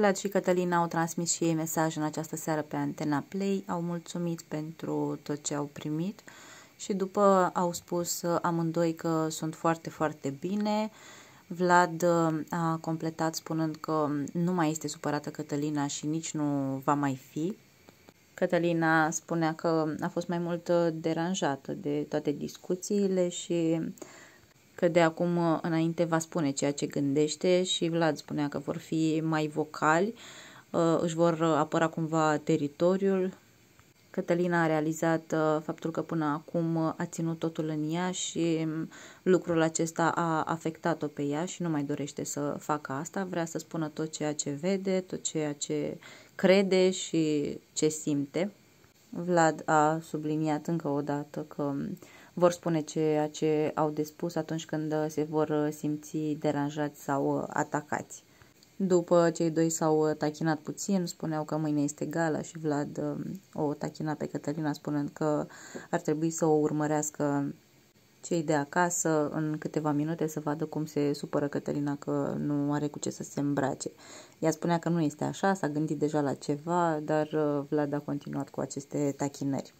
Vlad și Cătălina au transmis și ei mesaj în această seară pe Antena Play, au mulțumit pentru tot ce au primit și după au spus amândoi că sunt foarte, foarte bine. Vlad uh, a completat spunând că nu mai este supărată Cătălina și nici nu va mai fi. Cătălina spunea că a fost mai mult uh, deranjată de toate discuțiile și că de acum uh, înainte va spune ceea ce gândește și Vlad spunea că vor fi mai vocali, uh, își vor uh, apăra cumva teritoriul. Cătălina a realizat faptul că până acum a ținut totul în ea și um, lucrul acesta a afectat-o pe ea și nu mai dorește să facă asta, vrea să spună tot ceea ce vede, tot ceea ce crede și ce simte. Vlad a subliniat încă o dată că vor spune ceea ce au de spus atunci când se vor simți deranjați sau atacați. După cei doi s-au tachinat puțin, spuneau că mâine este gala și Vlad um, o tachina pe Cătălina spunând că ar trebui să o urmărească cei de acasă în câteva minute să vadă cum se supără Cătălina că nu are cu ce să se îmbrace. Ea spunea că nu este așa, s-a gândit deja la ceva, dar uh, Vlad a continuat cu aceste tachinări.